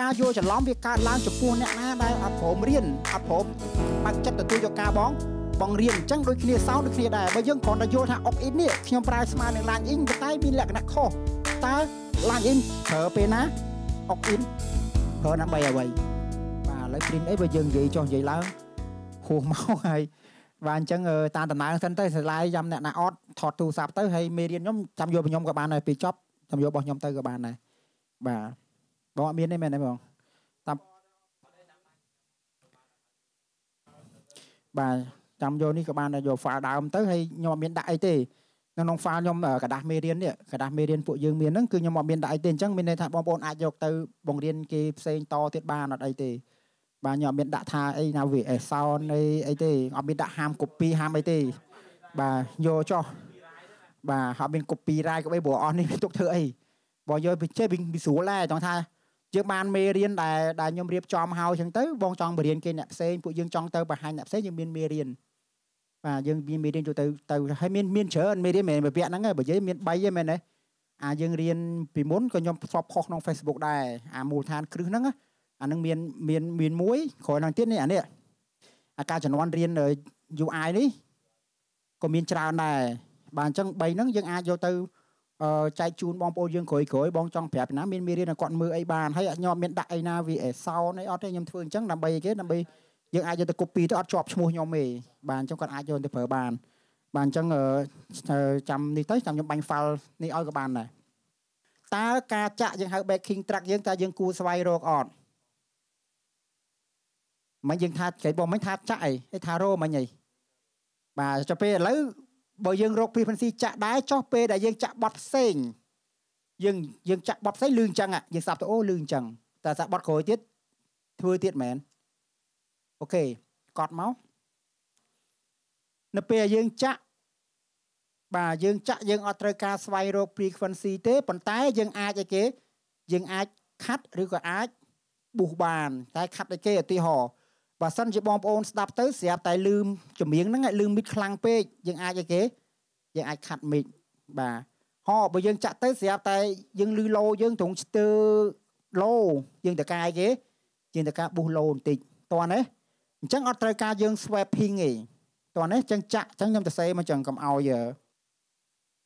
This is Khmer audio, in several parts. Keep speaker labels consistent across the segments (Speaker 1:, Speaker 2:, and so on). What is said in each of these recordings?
Speaker 1: ការយល់ច្រឡំវាកើតឡើងចំពោះអ្នកណាដែលអត់ព្រមរៀនអត់ព្រមបើកចិត្តទទួលយកការបងបងរៀនអញ្ចឹងដូចគ្នាសោដូចគ្នាដែរបើយើងគ្រាន់តែយល់ថាអុកអ៊ីននេះខ្ញុំប្រើស្មើនឹងឡាញអ៊ីងប៉ុន្តែមានលក្ខណៈខុសតើឡាញអ៊ីងប្រើពេលណាអុកអ៊ីនប្រើដើម្បីអ្វីបាទឥឡូវព្រីនអីបើយើងនិយាយចោះនិយាយឡើងហួសមកហើយបាទអញ្ចឹងតាមដំណើរសិនទៅស្លាយយ៉ាំអ្នកណាអត់ថតទូរស័ព្ទទៅហើយមេរៀនខ្ញុំចាំយកខ្ញុំក៏បានដែរពេលចប់ចាំយករបស់ខ្ញុំទៅក៏បានដែរបាទបងអត់មានទេមែនទេបងតាមបាទចាំយកនេះក៏បានយក file ដើមទៅហើយខ្ញុំអត់មានដាក់អីទេនៅក្នុង file ខ្ញុំกระดาษមេរៀននេះกระดาษមេរៀនពួកយើងមានហ្នឹងគឺខ្ញុំអត់មានដាក់អីទេអញ្ចឹងមានន័យថាបងប្អូនអាចយកទៅបង្រៀនគេផ្សេងតទៀតបានអត់អីទេបាទខ្ញុំអត់មានដាក់ថាអីណាវាអេសោនអីអីទេអត់មានដាក់ហាម copy ហាមអីទេបាទយកចោះបាទអត់មាន copy រាយក៏អីព្រោះអស់នេះទុកធ្វើអីបើយកវាចេះវាស្រួលដែរចង់ថាយើងបានមេរៀនដែលដែលខ្ញុំរៀបចំហើយចឹងទៅបងចង់បរៀនគេអ្នកផ្សេងពួកយើងចង់ទៅបង្ហាញអ្នកផ្សេងយើងមានមេរៀនបាទយើងមានមេរៀនចូលទៅទៅហើយមានមានច្រើនមេរៀនមិនមែនពាក្យហ្នឹងទេបើនិយាយមាន3ទេមែនទេអាយើងរៀនពីមុនក៏ខ្ញុំធ្លាប់ខុសក្នុង Facebook ដែរអាមូលដ្ឋានគ្រឹះហ្នឹងអានឹងមានមានមានមួយក្រោយឡើងទៀតនេះអានេះអាការជំនាន់រៀន UI នេះក៏មានច្រើនដែរបាទអញ្ចឹង3ហ្នឹងយើងអាចយកទៅចែកជូនបងប្អូនយើងក្រោយក្រោយបងចង់ប្រាប់ណាមានមេរៀនគាត់មើលអីបានហើយអត់ញាប់មានដាក់អីណាវាអេសោនអីអត់ទេខ្ញុំធ្វើអញ្ចឹងដើម្បីអីគេដើម្បីយើងអាចយកទៅ copy ទៅអត់ជាប់ឈ្មោះខ្ញុំទេបាទអញ្ចឹងគាត់អាចយកទៅប្រើបាន បាទអញ្ចឹងចាំនេះទៅចាំខ្ញុំបាញ់ file នេះឲ្យក៏បានដែរតើការចាក់យើងហៅ backing track យើងតើយើងគួរស្វែងរកអត់មិនយើងថាគេបងមិនថាចាក់អីគេថារោមិនអីបាទចុះពេលឥឡូវបើយើងរក frequency ចាក់ដែរចុះពេលដែលយើងចាក់បត់ផ្សេង យើងយើងចាក់បត់ផ្សេងលឺអញ្ចឹងយើងសាប់ទៅអូលឺអញ្ចឹងតែសាប់បត់ក្រោយទៀតធ្វើទៀតមែនអូខេកត់មកនៅពេលយើងចាក់បាទយើងចាក់យើងអត់ត្រូវការស្វែងរក frequency ទេប៉ុន្តែ យើងអាចអីគេយើងអាចខាត់ឬក៏អាចបុះបាន តែខាត់ដូចគេឧទាហរណ៍បើសិនជាបងប្អូនស្ដាប់ទៅស្រាប់តែលឺចម្រៀងហ្នឹងលឺមីតខ្លាំងពេកយើងអាចអីគេយើងអាចខាត់មីតបាទហោបើយើងចាក់ទៅស្រាប់តែយើងលឺឡូយើងត្រង់ស្ទើឡូយើងតកាយគេយើងតកាបុះឡូបន្តិចតោះណាអញ្ចឹងអត់ត្រូវការយើង swapping ទេតោះណាអញ្ចឹងចាក់អញ្ចឹងខ្ញុំទៅសេមកអញ្ចឹងកុំឲ្យ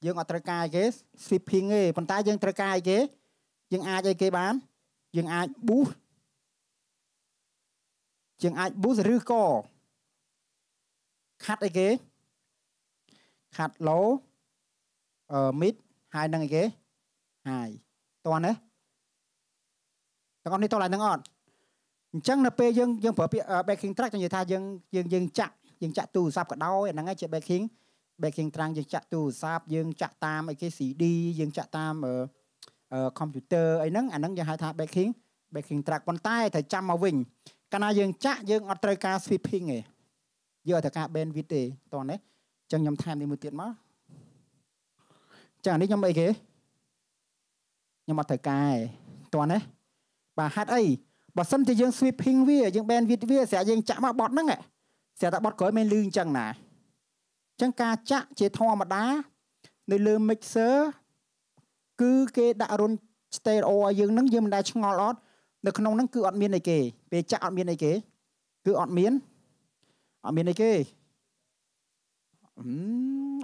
Speaker 1: យើងអត់ត្រូវការគេ swapping ទេប៉ុន្តែយើងត្រូវការគេ យើងអាចអីគេបាន យើងអាចបុះជាងអាច boost ឬក៏ខាត់អីគេខាត់ low អឺ mid ហើយនឹងអីគេ high តន់ទេទាំងអស់នេះតោះឡើងទាំងអត់អញ្ចឹងនៅពេលយើងយើងប្រើពាក្យ backing track ចង់និយាយថាយើងយើងយើង ចាក់យើងចាក់ទូរស័ព្ទក៏ដោយអាហ្នឹងឯងជា backing backing track យើងចាក់ទូរស័ព្ទយើងចាក់តាមអីគេ CD យើងចាក់តាមអឺ computer អីហ្នឹងអាហ្នឹងយើងហៅថា backing backing track ប៉ុន្តែត្រូវចាំមកវិញកាលណាយើងចាក់យើងអត់ត្រូវការ sweeping ទេយើងអត់ត្រូវការ bandwidth ទេតោះនេះអញ្ចឹងខ្ញុំថែមនេះមួយទៀតមកចានេះខ្ញុំអីគេខ្ញុំអត់ត្រូវការទេតោះនេះបាទហេតុអីបើសិនជាយើង sweeping វាយើង bandwidth វាស្រាប់យើងចាក់មកបត់ហ្នឹងស្រាប់តែបត់ក្រោយមិនលឺអញ្ចឹងណាអញ្ចឹងការចាក់ជាធម្មតានៅលើ mixer គឺគេដាក់រុន stereo ឲ្យយើងហ្នឹងយើងមិនដែលឆ្ងល់អត់នៅក្នុងហ្នឹងគឺអត់មានអីគេពេលចាក់អត់មានអីគេគឺអត់មានអត់មានអីគេ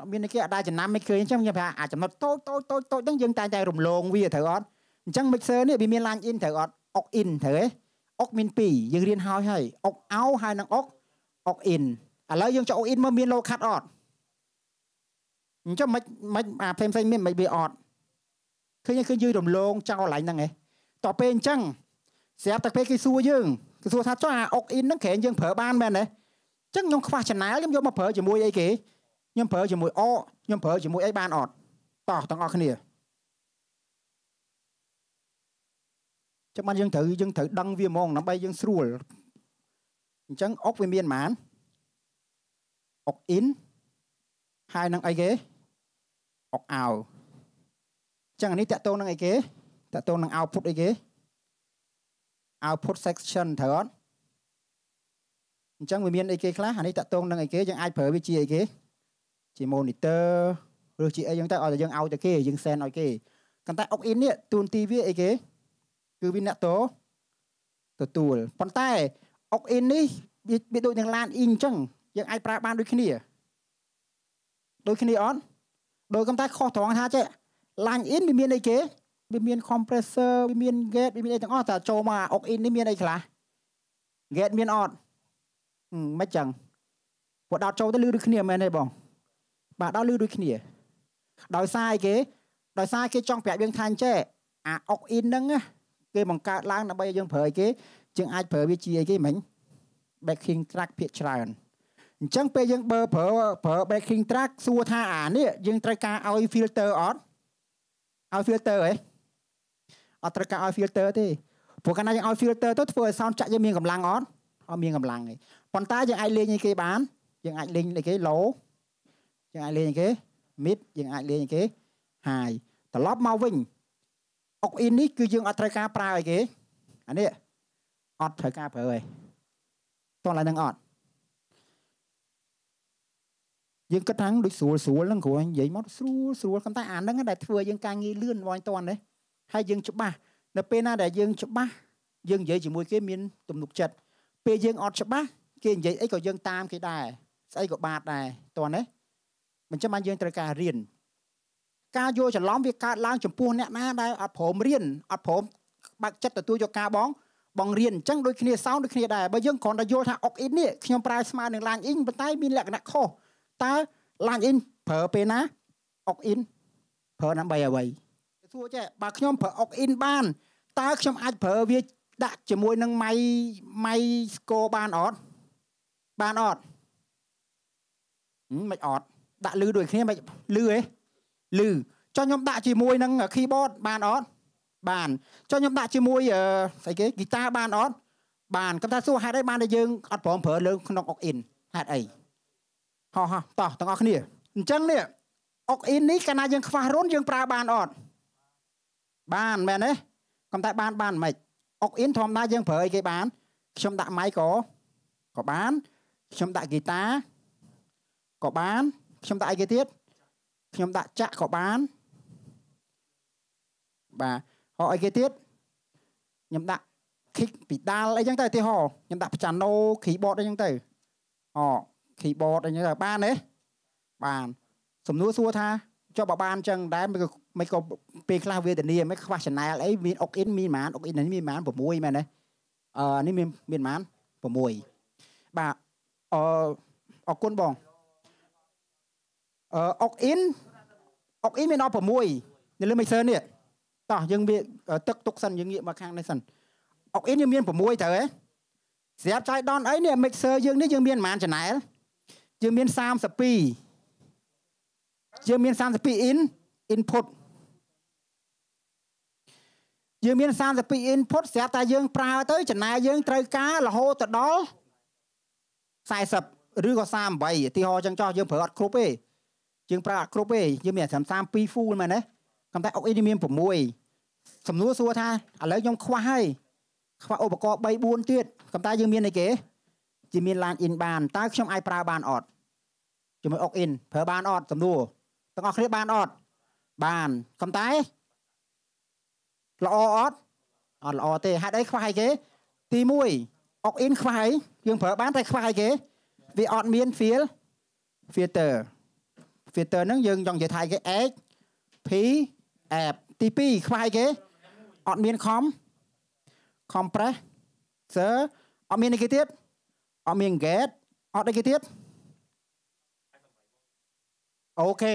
Speaker 1: អត់មានអីគេអត់ដែរចំណាំមិនឃើញអញ្ចឹងខ្ញុំប្រាប់អាចចំណុចតូចតូចតូចតូចហ្នឹងយើងតែងតែរំលង វាត្រូវអត់អញ្ចឹង mixer នេះវាមាន line in ត្រូវអត់អុក in ត្រូវទេអុកមាន2យើងរៀនហើយហើយអុកអោហើយនឹងអុកអុក in ឥឡូវយើងចុះអុក in មើលមាន low cut អត់អញ្ចឹងមិនមិនអាផ្សេងផ្សេងមានមិនវាអត់ឃើញឃើញយើងរំលងចោលឡើងហ្នឹងឯងតទៅពេលអញ្ចឹងស្រាប់តែពេលគេសួរយើងគេសួរថាចុះអាអុកអ៊ីនហ្នឹងក្រែងយើងប្រើបានមែនទេអញ្ចឹងខ្ញុំខ្វះចំណាយខ្ញុំយកមកប្រើជាមួយអីគេខ្ញុំប្រើជាមួយអកខ្ញុំប្រើជាមួយអីបានអត់តោះទាំងអស់គ្នាចាំបានយើងត្រូវយើងត្រូវដឹងវាហ្មងដើម្បីយើងស្រួលអញ្ចឹងអុកវាមានប៉ុន្មានអុកអ៊ីនហើយនឹងអីគេអុកអាវអញ្ចឹងអានេះតកតូននឹងអីគេតកតូននឹងអាវពុតអីគេ output section ត្រូវអត់អញ្ចឹងវាមានអីគេខ្លះអានេះតាក់ទងនឹងអីគេយើងអាចប្រើវាជាអីគេ ជា monitor ឬជាអីចឹងទៅឲ្យតែយើងឲ្យទៅគេយើង send ឲ្យគេប៉ុន្តែ opt in នេះទូនទីវាអីគេគឺវាអ្នកតទទួលប៉ុន្តែ opt in នេះវាដូចនឹង LAN in អញ្ចឹង យើងអាចប្រើបានដូចគ្នាដូចគ្នាអត់ដោយគំតែខុសត្រង់ថាចេះ LAN in វាមានអីគេវាមាន compressor វាមាន gate វាមានអីទាំងអស់តែចូលមកអុកអ៊ីននេះមានអីខ្លះ gate មានអត់មិនចឹងពួកដោតចូលទៅលឺដូចគ្នាមែនទេបង បាទដល់លឺដូចគ្នាដោយសារអីគេ ដោយសារគេចង់ប្រាប់យើងថាអញ្ចេះអាអុកអ៊ីនហ្នឹងគេបង្កើតឡើងដើម្បីឲ្យយើងប្រើគេយើងអាចប្រើវាជាអីគេមិញ backing track ភាកច្រើនអញ្ចឹងពេលយើងបើប្រើប្រើ backing track សួរថាអានេះយើងត្រូវការឲ្យ filter អត់ឲ្យ filter ហ៎អត់ត្រូវការឲ្យ filter ទេព្រោះកាលណាយើងឲ្យ filter ទៅធ្វើឲ្យ sound ចាក់យើងមានកម្លាំងអត់អត់មានកម្លាំងទេប៉ុន្តែយើងអាចលេងអីគេ បានយើងអាចលេងអីគេ low យើងអាចលេងអីគេ mid យើងអាចលេងអីគេ high ត្រឡប់មកវិញអុកអ៊ីននេះគឺយើងអត់ត្រូវការប្រើអីគេអានេះអត់ត្រូវការប្រើអីតោះឡើយនឹងអត់យើងគិតថាដូចស្រួលស្រួលហ្នឹងគ្រូនិយាយមកស្រួលស្រួលប៉ុន្តែអាហ្នឹងដែលធ្វើយើងការងារលឿនបងតន់ទេហើយយើងច្បាស់នៅពេលណាដែលយើងច្បាស់យើងនិយាយជាមួយគេមាន ទំនុកចិត្តពេលយើងអត់ច្បាស់គេនិយាយអីក៏យើងតាមគេដែរស្អីក៏បាតដែរតើណាមិនចាំបានយើងត្រូវការរៀនការយល់ច្រឡំវាកើតឡើងចំពោះអ្នកណាដែលអត់ព្រមរៀនអត់ព្រមបើកចិត្តទទួលយកការបង បងរៀនអញ្ចឹងដូចគ្នាសោនដូចគ្នាដែរបើយើងគ្រាន់តែយល់ថាអុកអ៊ីននេះខ្ញុំប្រើស្មើនឹង line in ប៉ុន្តែមានលក្ខណៈខុសតើ line in ប្រើពេលណាអុកអ៊ីនប្រើដើម្បីអ្វីសួរចេះបើខ្ញុំប្រើអុកអ៊ីនបាន តើខ្ញុំអាចប្រើវាដាក់ជាមួយនឹងម៉ៃម៉ៃស្គរបានអត់បានអត់មិនអត់ដាក់លឺដូចគ្នាមិនលឺទេលឺចុះខ្ញុំដាក់ជាមួយនឹង keyboard បានអត់បានចុះខ្ញុំដាក់ជាមួយស្អីគេហ្គីតាបានអត់បានគាត់ថាសួរហេតុអីបានតែយើងអត់ព្រមប្រើលើក្នុងអុកអ៊ីនហេតុអីហោះហោះតោះទាំងអស់គ្នាអញ្ចឹងនេះអុកអ៊ីននេះកាលណាយើងខ្វះរុនយើងប្រើបានអត់បានមែនទេប៉ុន្តែបានបានមិនអុកអ៊ីនធម្មតាយើងប្រើអីគេបានខ្ញុំដាក់ម៉ៃក៏ក៏បានខ្ញុំដាក់ហ្គីតាក៏បានខ្ញុំដាក់អីគេទៀតខ្ញុំដាក់ចាក់ក៏បានបាទហៅអីគេទៀតខ្ញុំដាក់ kick ពីដាល់អីចឹងទៅឧទាហរណ៍ខ្ញុំដាក់ piano keyboard អីចឹងទៅអូ keyboard អីចឹងទៅបានទេបានសំណួរសួរថាចុះបើបានចឹងដែរមិនក៏ពេលខ្លះវេទនាមិនខ្វះឆាណែលអីមានអុកអ៊ីនមានប្រហែលអុកអ៊ីននេះមានប្រហែល6មែនទេអឺនេះមានមានប្រហែល6បាទអឺអរគុណបងអឺអុកអ៊ីនអុកអ៊ីនមាន16នៅលើ mixer នេះតោះយើងវាទឹកទុកសិនយើងងាកមកខាងនេះសិនអុកអ៊ីនយើងមាន6ទៅហ៎ស្រាប់ចៃដនអីនេះ mixer យើងនេះយើងមានប្រហែលឆាណែលយើងមាន32យើងមាន32 in input យើងមាន32 input ស្រាប់តែយើងប្រើទៅចំណាយយើងត្រូវការរហូតទៅដល់40ឬក៏38ឧទាហរណ៍ចឹងចោះយើងប្រើអត់គ្រប់ទេយើងប្រើអត់គ្រប់ទេយើងមានត្រឹម32 full មែនទេខ្ញុំតែអុកអ៊ីនេះមាន6សំណួរសួរថាឥឡូវខ្ញុំខ្វះហើយខ្វះឧបករណ៍3 4ទៀតខ្ញុំតែយើងមានអីគេជាមានឡាន in បានតើខ្ញុំអាចប្រើបានអត់ជាមួយអុក in ប្រើបានអត់សំណួរទាំងអស់គ្នាបានអត់បានខ្ញុំតែល្អអត់អត់ល្អទេហេតុអីខ្វះអីគេ ទី1អុកអ៊ីនខ្វះអីយើងប្រើបានតែខ្វះអីគេវាអត់មាន feel filter filter ហ្នឹងយើងចង់និយាយថាគេ h p f ទី2ខ្វះអីគេអត់មាន com compressor អត់មានអីគេទៀតអត់មាន gate អត់អីគេទៀតអូខេ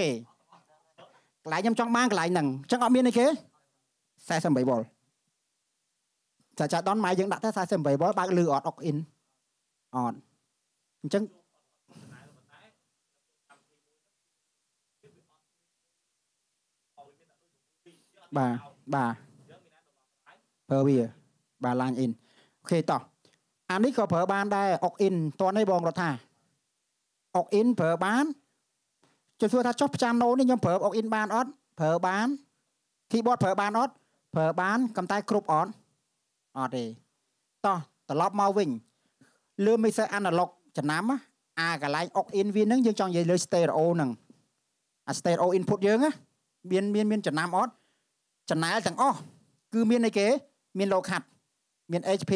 Speaker 1: កន្លែងខ្ញុំចង់បានកន្លែងហ្នឹងអញ្ចឹងអត់មានអីគេ48 V ចាចាដុនម៉ែយើងដាក់តែ48 V បើកលឺអត់អុកអ៊ីនអត់អញ្ចឹងបាទបាទប្រើវាបាទ line in អូខេតោះអានេះក៏ប្រើបានដែរអុក in តនេះបងរដ្ឋាអុក in ប្រើបានជួយធ្វើថាចុះប្រចាំណូនេះខ្ញុំប្រើអុក in បានអត់ប្រើបាន keyboard ប្រើបានអត់ប្រើបានប៉ុន្តែគ្រប់អត់អត់ទេតោះត្រឡប់មកវិញលើមីស័រអាណាឡុកចំណាំ អាកន្លែងអុកអ៊ីនវានឹងយើងចង់និយាយលើស្តេរ៉ូនឹងអាស្តេរ៉ូអ៊ីនពុតយើងមានមានមានចំណាំអត់ចំណាយទាំងអស់គឺមានអីគេមានលោខាត់មាន HP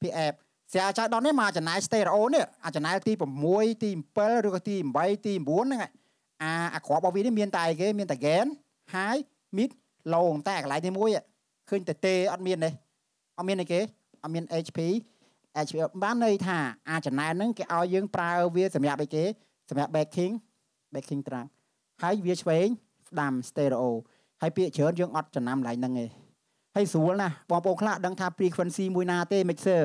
Speaker 1: PF ស្រាចៅដននេះមកចំណាយស្តេរ៉ូនេះអាចំណាយទី6ទី7ឬក៏ទី8ទី9ហ្នឹងអាអាក្របរបស់វានេះមានតែគេ មានតែហ្គែន high mid ឡូងតែកន្លែងនេះមួយឃើញតែទេអត់មានទេអត់មានអីគេអត់មាន HP HP បានន័យថាអាចំណែនហ្នឹងគេឲ្យយើងប្រើវា សម្រាប់អីគេសម្រាប់ backing backing track ហើយវាឆ្វេងស្ដាំ stereo ហើយពាក្យច្រើនយើងអត់ចំណាំកន្លែងហ្នឹងទេហើយស្រួលណាស់បងប្អូនខ្លះដឹងថា frequency មួយណាទេ mixer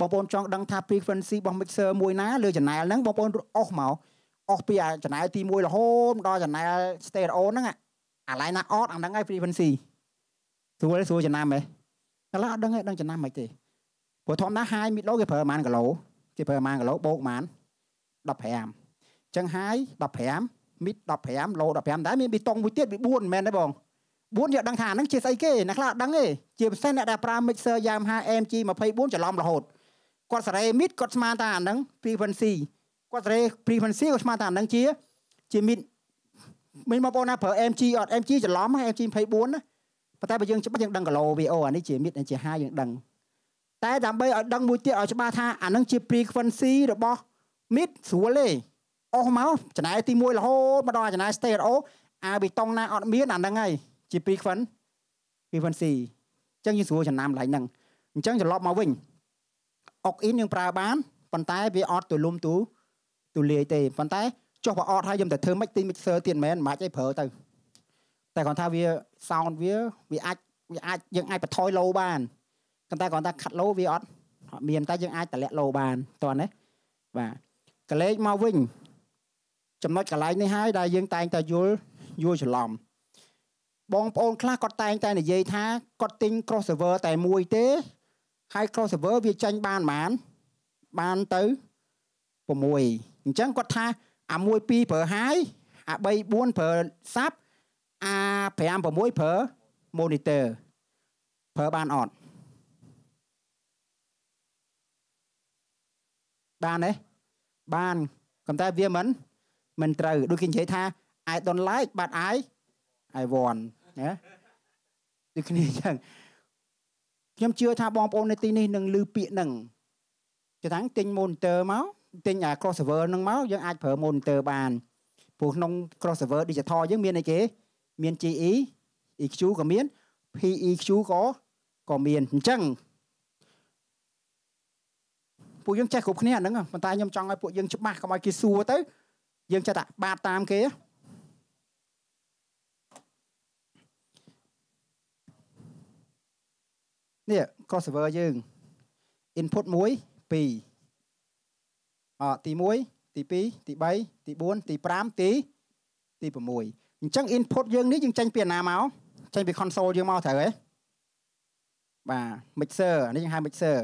Speaker 1: បងប្អូនចង់ដឹងថា frequency របស់ mixer មួយណាលើ channel ហ្នឹងបងប្អូនអស់មកអស់ពី channel ទី1រហូតដល់ channel stereo ហ្នឹងអាឡៃណាអត់អាហ្នឹងឯង frequency ស្រួលស្រួលចំណាំហ៎តែឡើយអត់ដឹងទេដឹងចំណាំមិនទេព្រោះធម្មតាហាយមីឡូគេប្រើប្រហែលគីឡូគេប្រើប្រហែលគីឡូបូកប្រហែល15អញ្ចឹងហាយ15មី15ឡូ15ដែរមានប៊ីតុងមួយទៀតវា4មែនទេបង4យកដឹងថាហ្នឹងជាស្អីគេអ្នកខ្លះអត់ដឹងទេជាពិសេសអ្នកដែលប្រើ mixer Yamaha MG 24ច្រឡំរហូតគាត់សារ៉េមីតគាត់ស្មានថាអាហ្នឹង frequency គាត់សារ៉េ frequency គាត់ស្មានថាអាហ្នឹងជាជាមីតមានបងប្អូនណាប្រើ MG អត់ MG ច្រឡំ MG 24ណាប៉ុន្តែបើយើង ច្បាស់យើងដឹងគីឡូវាអូអានេះជាមិត្តជាហាយើងដឹងតែដើម្បីឲ្យដឹងមួយទៀតឲ្យច្បាស់ថា អានឹងជា frequency របស់មិត្តស្រួលទេអស់មកច្នៃទី1រហូតមកដល់ច្នៃ stereo អាបេតុងណាអត់មានអានឹងហើយជា frequency frequency អញ្ចឹងយើងស្រួលចំណាំកន្លែងហ្នឹងអញ្ចឹងត្រឡប់មកវិញអុកអ៊ីនយើងប្រើបានប៉ុន្តែ វាអត់ទូលំទូទូលាយទេប៉ុន្តែចុះបើអត់ហើយខ្ញុំតែធ្វើមិនទិញ mixer ទៀតមែនមិនអាចអីប្រើទៅតែគ្រាន់ថាវា sound វាវាអាចវាអាចយើងអាចបន្ថយ low បានប៉ុន្តែគ្រាន់តែ cut low វាអត់អត់មានតែយើងអាចតម្លាក់ low បានតោះណាបាទកលេចមកវិញចំណុចកន្លែងនេះហើយដែលយើងតែងតែយល់យល់ច្រឡំបងប្អូនខ្លះគាត់តែងតែនិយាយថាគាត់ទិញ cross server តែមួយទេហើយ cross server វាចាញ់បានប៉ុន្មានបានទៅ6អញ្ចឹងគាត់ថាអា1 2ប្រើហាយអា3 4ប្រើសាប់អា5 6ប្រើ monitor ប្រើបានអត់បានទេបានប៉ុន្តែវាមិន មិនត្រូវដូចគេនិយាយថា I don't like but I I want ណាដូចគ្នាអញ្ចឹងខ្ញុំជឿថាបងប្អូននៅទីនេះនឹងឮពាក្យហ្នឹងចតាំងទិញ monitor មកទិញ cross server ហ្នឹងមកយើងអាចប្រើ monitor បានព្រោះក្នុង cross server digital យើងមានអីគេ មាន GE EQ ក៏មាន PEQ ក៏ក៏មានអញ្ចឹងពួកយើងចេះគ្រប់គ្នាអាហ្នឹងប៉ុន្តែខ្ញុំចង់ឲ្យពួកយើងច្បាស់កុំឲ្យគេសួរទៅយើងចេះតែបាតតាមគេនេះ cross server យើង input 1 2ទី1ទី2ទី3ទី4ទី5ទីទី6អញ្ចឹង input យើងនេះយើងចេញពីណាមកចេញពី console យើងមកត្រូវទេបាទ mixer នេះយើងហៅ mixer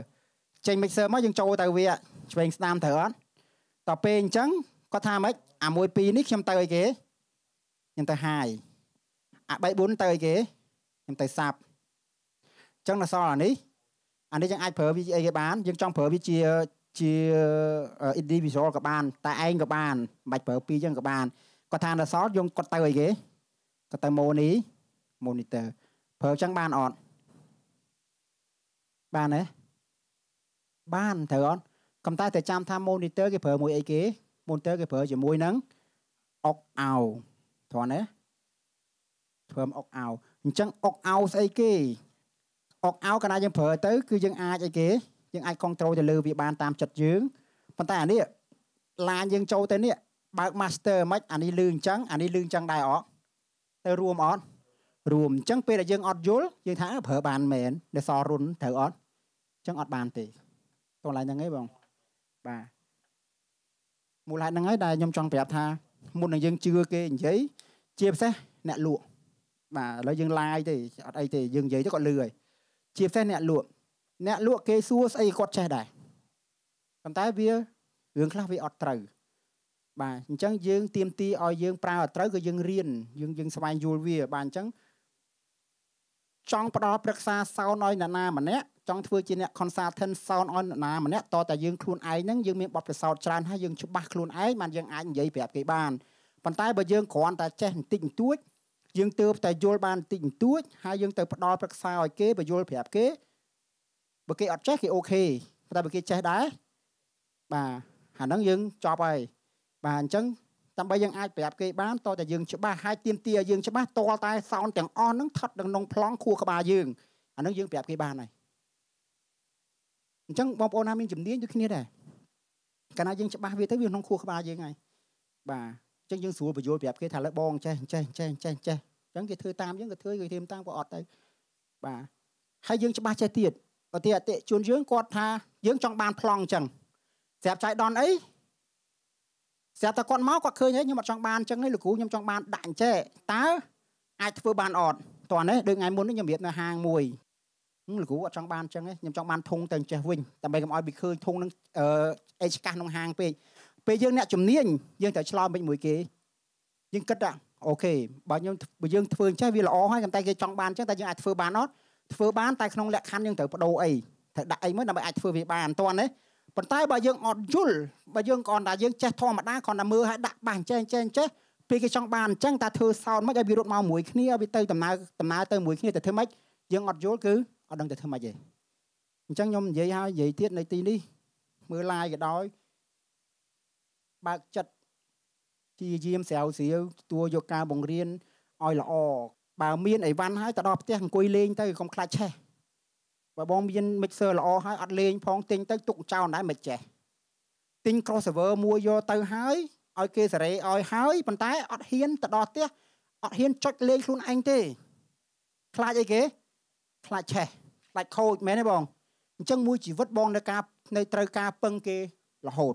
Speaker 1: ចេញ mixer មកយើងចូលទៅវាឆ្វេងស្ដាំត្រូវអត់តទៅពេលអញ្ចឹងគាត់ថាម៉េចអា1 2នេះខ្ញុំទៅអីគេខ្ញុំទៅហាយអា3 4ទៅអីគេខ្ញុំទៅសាប់អញ្ចឹងដល់សល់អានេះអានេះយើងអាចប្រើវាអីគេបានយើងចង់ប្រើវាជាជា individual ក៏បានតែឯងក៏បានមិនបាច់ប្រើពីរចឹងក៏បានគាត់ថាដល់សល់យើងគាត់ទៅអីគេគាត់ទៅ moni monitor ប្រើចឹងបានអត់បានទេបានត្រូវអត់ប៉ុន្តែតែចាំថា monitor គេប្រើមួយអីគេ monitor គេប្រើជាមួយនឹងអុកអោត្រង់ណាធ្វើអុកអោអញ្ចឹងអុកអោស្អីគេអុកអោកាលណាយើងប្រើទៅគឺយើងអាចអីគេយើងអាចគ្រប់គ្រងទៅលើវាបានតាមចិត្តយើង ប៉ុន្តែអានេះឡានយើងចូលទៅនេះបើក master មិនអានេះលឺអញ្ចឹងអានេះលឺអញ្ចឹងដែរអត់ទៅរួមអត់រួមអញ្ចឹងពេលដែលយើងអត់យល់យើងថាប្រើបានមែនដែលសរុនត្រូវអត់អញ្ចឹងអត់បានទេតោះឡើងហ្នឹងឯងបងបាទមូលហេតុហ្នឹងហើយដែលខ្ញុំចង់ប្រាប់ថាមុននឹងយើងជឿគេនិយាយជាពិសេសអ្នកលក់បាទឥឡូវយើងឡាយទេអត់អីទេយើងនិយាយទៅគាត់លឺហើយជាពិសេសអ្នកលក់អ្នកលក់គេសួរស្អីគាត់ចេះដែរប៉ុន្តែវារឿងខ្លះវាអត់ត្រូវបាទអញ្ចឹងយើងទៀមទីឲ្យយើងប្រើឲ្យត្រូវគឺយើងរៀនយើងយើងស្វែងយល់វាបាទអញ្ចឹងចង់ផ្ដល់ប្រឹក្សាសោនឲ្យអ្នកណាម្នាក់ចង់ធ្វើជាអ្នក consultant សោនឲ្យអ្នកណាម្នាក់តតែយើងខ្លួនឯងហ្នឹងយើងមានបទពិសោធន៍ច្រើនហើយយើងច្បាស់ខ្លួនឯងបានយើងអាចនិយាយប្រាប់គេបានប៉ុន្តែបើយើងគ្រាន់តែចេះបន្តិចបន្តួចយើងទើបតែយល់បានបន្តិចបន្តួចហើយយើងទៅផ្ដល់ប្រឹក្សាឲ្យគេបើយល់ប្រាប់គេបើគេអត់ចេះគេអូខេតែបើគេចេះដែរបាទអាហ្នឹងយើងចប់ហើយបាទអញ្ចឹងតាមបីយើងអាចប្រាប់គេបានតតែយើងច្បាស់ហើយទៀនទាយើងច្បាស់តតែសោនទាំងអស់ហ្នឹងថត់ក្នុងក្នុងប្លង់ខួរក្បាលយើងអាហ្នឹងយើងប្រាប់គេបានហើយអញ្ចឹងបងប្អូនណាមានជំនាញដូចគ្នាដែរកាលណាយើងច្បាស់វាទៅវាក្នុងខួរក្បាលយើងហើយបាទអញ្ចឹងយើងស្រួលបញ្យល់ប្រាប់គេថាលើបងចេះចេះចេះចេះចេះអញ្ចឹងគេធ្វើតាមយើងក៏ធ្វើគេធ្វើតាមក៏អត់ទៅបាទហើយយើងច្បាស់ចេះទៀតប្រតិអតិជនយើងគាត់ថាយើងចង់បានប្លង់អញ្ចឹងស្រាប់ចៃដនអីស្រាប់តែគាត់មកគាត់ឃើញហើយខ្ញុំអត់ចង់បានអញ្ចឹងទេលោកគ្រូខ្ញុំចង់បានដាក់អញ្ចេតើអាចធ្វើបានអត់តោះនេះដូចថ្ងៃមុននេះខ្ញុំរៀបនៅហាងមួយលោកគ្រូអត់ចង់បានអញ្ចឹងទេខ្ញុំចង់បានធុងទៅអញ្ចេះវិញដើម្បីកុំឲ្យវាឃើញធុងនឹងអឺអេឆ្កាស់ក្នុងហាងពេកពេលយើងអ្នកជំនាញយើងត្រូវឆ្លោមពេញមួយគេយើងគិតថាអូខេបើខ្ញុំបើយើងធ្វើអញ្ចេះវាល្អហើយតែគេចង់បានអញ្ចឹងតែយើងអាចធ្វើបានអត់ធ្វើបានតែក្នុងលក្ខខណ្ឌយើងត្រូវបដូរអីត្រូវដាក់អីមួយដើម្បីអាចធ្វើវាបានអត់ទាន់ទេប៉ុន្តែបើយើងអត់យល់បើយើងគ្រាន់តែយើងចេះធម្មតាគ្រាន់តែមើលហើយដាក់បាសចេះចេះចេះពេលគេចង់បានអញ្ចឹងតើធ្វើសោនមិនឲ្យវារត់មកមួយគ្នាឲ្យវាទៅដំណើរដំណើរទៅមួយគ្នាទៅធ្វើម៉េចយើងអត់យល់គឺអត់ដឹងទៅធ្វើម៉េចទេអញ្ចឹងខ្ញុំនិយាយហើយនិយាយទៀតនៅទីនេះមើលឡាយក៏ដោយបើកចិត្តជាយាមស្រាវស្រាវទទួលយកការបង្រៀនឲ្យល្អបើមានអីវ៉ាន់ហើយទៅដល់ផ្ទះអង្គុយលេង ទៅកុំខ្លាចឆេះបើបងមាន mixer ល្អហើយអត់លេងផងទិញទៅទុកចោលដែរមិនចេះទិញ cross server មួយយកទៅហើយឲ្យគេសេរីឲ្យហើយប៉ុន្តែអត់ហ៊ានទៅដល់ផ្ទះអត់ហ៊ានចុចលេងខ្លួនឯងទេខ្លាចអីគេខ្លាចឆេះខ្លាចខូចមែនទេបងអញ្ចឹងមួយជីវិតបងនៅការនៅត្រូវការពឹងគេរហូត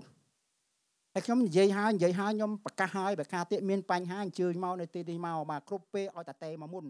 Speaker 1: ហើយខ្ញុំនិយាយហើយនិយាយហើយខ្ញុំប្រកាសហើយបើការទៀតមានបញ្ហាអញ្ជើញមកនៅទីនេះមកបាទគ្រប់ពេលឲ្យតាតេមកមុន